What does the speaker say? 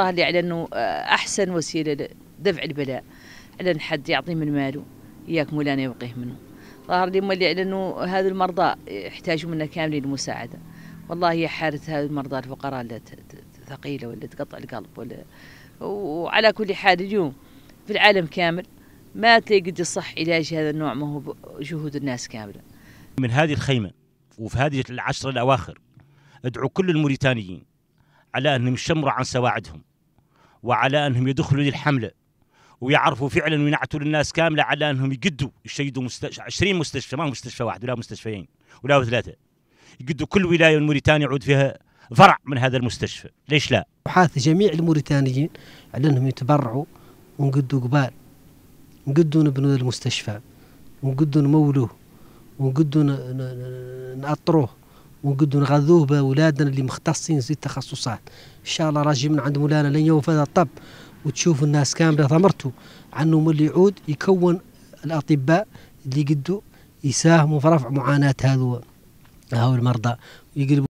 لي على انه آه، احسن وسيله لدفع البلاء على ان حد يعطي من ماله اياك مولانا يبقيه منه ظهر لي مولي على انه هذا المرضى يحتاجوا منا كاملين المساعده والله هي حاله هذه المرضى الفقراء اللي ثقيله ولا تقطع القلب ولا وعلى كل حال اليوم في العالم كامل ما تجد الصح علاج هذا النوع ما هو جهود الناس كامله من هذه الخيمه وفي هذه العشر الاواخر ادعو كل الموريتانيين على انهم يشمروا عن سواعدهم وعلى انهم يدخلوا للحمله ويعرفوا فعلا وينعتوا للناس كامله على انهم يقدوا يشيدوا 20 مستشفى ما مستشفى واحد ولا مستشفيين ولا ثلاثه يقدوا كل ولايه من موريتانيا يعود فيها فرع من هذا المستشفى ليش لا حاث جميع الموريتانيين على انهم يتبرعوا ونقدوا قبال نقدوا نبنوا المستشفى ونقدوا نمولوه ونقدوا نأطروه ونقدو نغذوه باولادنا اللي مختصين في التخصصات ان شاء الله راجي من عند مولانا لين يوفى هذا الطب وتشوف الناس كامله ثمرته عنه من اللي يعود يكون الاطباء اللي قدو يساهموا في رفع معاناه هذو هاو المرضى يقلبوا